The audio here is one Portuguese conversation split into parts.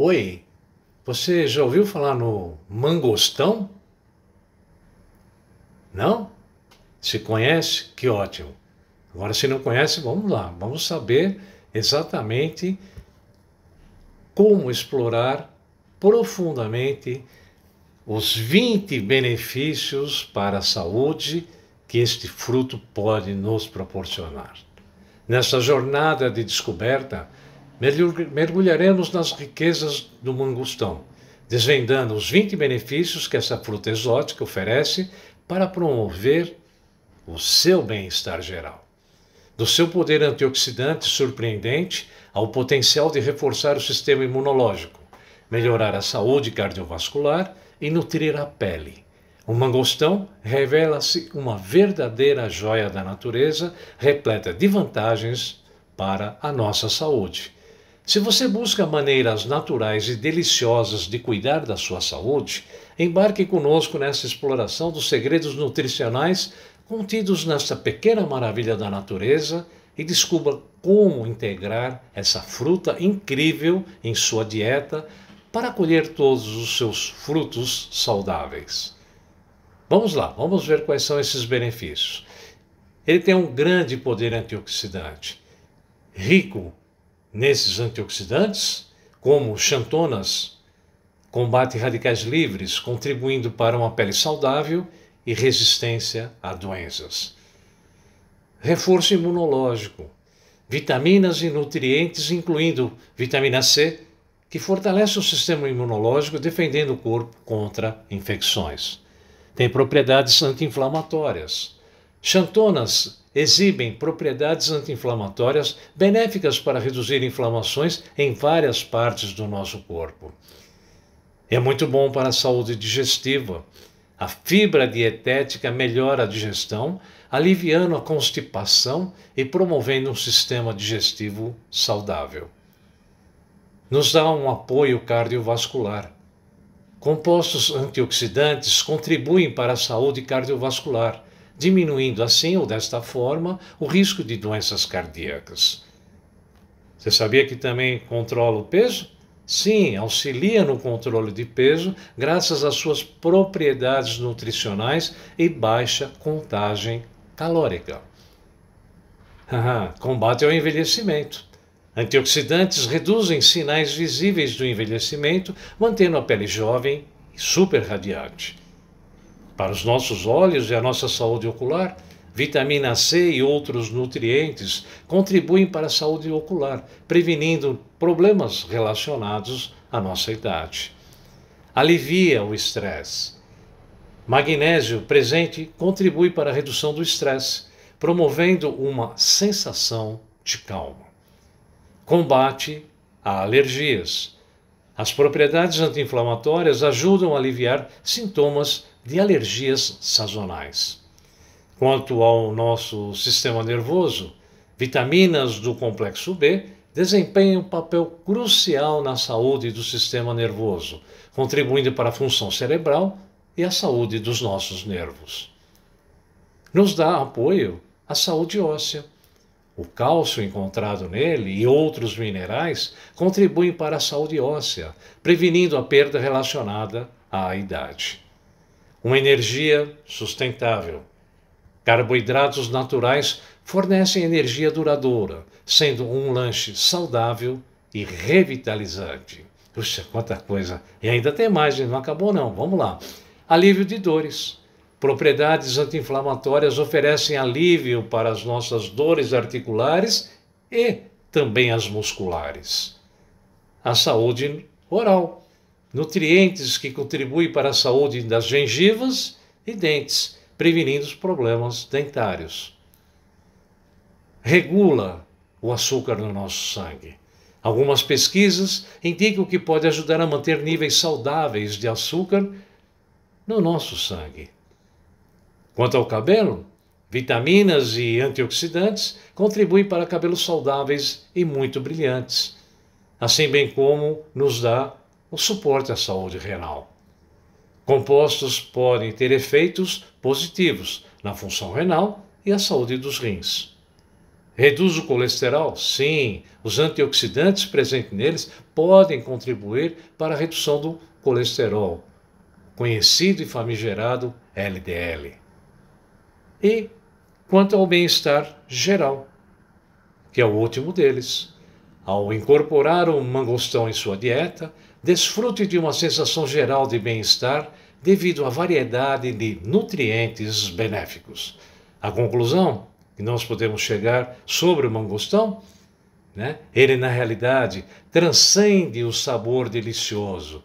Oi, você já ouviu falar no mangostão? Não? Se conhece? Que ótimo. Agora, se não conhece, vamos lá, vamos saber exatamente como explorar profundamente os 20 benefícios para a saúde que este fruto pode nos proporcionar. Nessa jornada de descoberta, mergulharemos nas riquezas do mangostão, desvendando os 20 benefícios que essa fruta exótica oferece para promover o seu bem-estar geral. Do seu poder antioxidante surpreendente ao potencial de reforçar o sistema imunológico, melhorar a saúde cardiovascular e nutrir a pele. O mangostão revela-se uma verdadeira joia da natureza, repleta de vantagens para a nossa saúde. Se você busca maneiras naturais e deliciosas de cuidar da sua saúde, embarque conosco nessa exploração dos segredos nutricionais contidos nesta pequena maravilha da natureza e descubra como integrar essa fruta incrível em sua dieta para colher todos os seus frutos saudáveis. Vamos lá, vamos ver quais são esses benefícios. Ele tem um grande poder antioxidante, rico Nesses antioxidantes, como xantonas, combate radicais livres, contribuindo para uma pele saudável e resistência a doenças. Reforço imunológico, vitaminas e nutrientes, incluindo vitamina C, que fortalece o sistema imunológico, defendendo o corpo contra infecções. Tem propriedades anti-inflamatórias. Xantonas exibem propriedades anti-inflamatórias benéficas para reduzir inflamações em várias partes do nosso corpo. É muito bom para a saúde digestiva. A fibra dietética melhora a digestão, aliviando a constipação e promovendo um sistema digestivo saudável. Nos dá um apoio cardiovascular. Compostos antioxidantes contribuem para a saúde cardiovascular diminuindo assim ou desta forma o risco de doenças cardíacas. Você sabia que também controla o peso? Sim, auxilia no controle de peso graças às suas propriedades nutricionais e baixa contagem calórica. Combate ao envelhecimento. Antioxidantes reduzem sinais visíveis do envelhecimento, mantendo a pele jovem e super radiante para os nossos olhos e a nossa saúde ocular, vitamina C e outros nutrientes contribuem para a saúde ocular, prevenindo problemas relacionados à nossa idade. Alivia o estresse. Magnésio presente contribui para a redução do estresse, promovendo uma sensação de calma. Combate a alergias. As propriedades anti-inflamatórias ajudam a aliviar sintomas de alergias sazonais. Quanto ao nosso sistema nervoso, vitaminas do complexo B desempenham um papel crucial na saúde do sistema nervoso, contribuindo para a função cerebral e a saúde dos nossos nervos. Nos dá apoio à saúde óssea. O cálcio encontrado nele e outros minerais contribuem para a saúde óssea, prevenindo a perda relacionada à idade uma energia sustentável. Carboidratos naturais fornecem energia duradoura, sendo um lanche saudável e revitalizante. Puxa, quanta coisa! E ainda tem mais, gente. não acabou não. Vamos lá. Alívio de dores. Propriedades anti-inflamatórias oferecem alívio para as nossas dores articulares e também as musculares. A saúde oral nutrientes que contribuem para a saúde das gengivas e dentes, prevenindo os problemas dentários. Regula o açúcar no nosso sangue. Algumas pesquisas indicam que pode ajudar a manter níveis saudáveis de açúcar no nosso sangue. Quanto ao cabelo, vitaminas e antioxidantes contribuem para cabelos saudáveis e muito brilhantes, assim bem como nos dá o suporte à saúde renal. Compostos podem ter efeitos positivos na função renal e a saúde dos rins. Reduz o colesterol? Sim, os antioxidantes presentes neles podem contribuir para a redução do colesterol, conhecido e famigerado LDL. E quanto ao bem-estar geral, que é o último deles. Ao incorporar o mangostão em sua dieta, Desfrute de uma sensação geral de bem-estar devido à variedade de nutrientes benéficos. A conclusão que nós podemos chegar sobre o mangostão, né? ele na realidade transcende o sabor delicioso,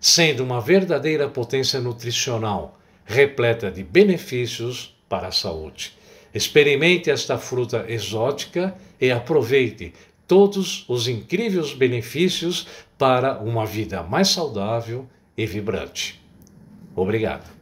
sendo uma verdadeira potência nutricional, repleta de benefícios para a saúde. Experimente esta fruta exótica e aproveite todos os incríveis benefícios para uma vida mais saudável e vibrante. Obrigado.